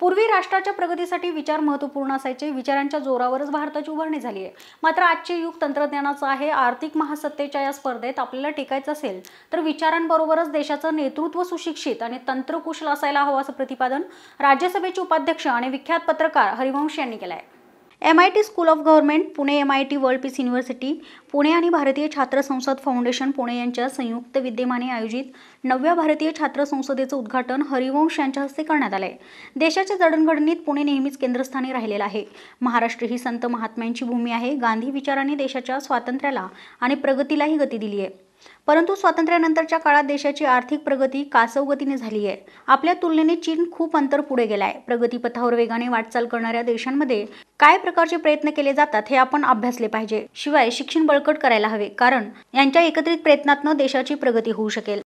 पूर्वी राष्ट्राच्या प्रगतीसाठी विचार महत्त्वपूर्ण असायचे विचारांच्या जोरावरच भारताची उभारणी झाली आहे मात्र आजचे युग तंत्रज्ञानाचं आहे आर्थिक महासत्तेच्या या स्पर्धेत आपल्याला टिकायचं असेल तर विचारांबरोबरच देशाचं नेतृत्व सुशिक्षित आणि तंत्रकुशल असायला हवं असं प्रतिपादन राज्यसभेचे उपाध्यक्ष आणि विख्यात पत्रकार हरिवंश यांनी केलं आहे M I T school of government Pune M I T world peace university Pune आणि भारतीय छात्र संसद फाउंडेशन पुणे यांच्या संयुक्त विद्यमाने आयोजित नवव्या भारतीय छात्र संसदेचं उद्घाटन हरिवंश यांच्या हस्ते करण्यात आलं आहे देशाच्या जडणघडणीत पुणे नेहमीच केंद्रस्थानी राहिलेलं आहे महाराष्ट्र ही संत महात्म्यांची भूमी आहे गांधी विचाराने देशाच्या स्वातंत्र्याला आणि प्रगतीलाही गती दिली आहे परंतु स्वातंत्र्यानंतरच्या काळात देशाची आर्थिक प्रगती कासवगतीने झाली आहे आपल्या तुलनेने चीन खूप अंतर पुढे गेलाय प्रगतीपथावर वेगाने वाटचाल करणाऱ्या देशांमध्ये काय प्रकारचे प्रयत्न केले जातात हे आपण अभ्यासले पाहिजे शिवाय शिक्षण बळकट करायला हवे कारण यांच्या एकत्रित प्रयत्नातनं देशाची प्रगती होऊ शकेल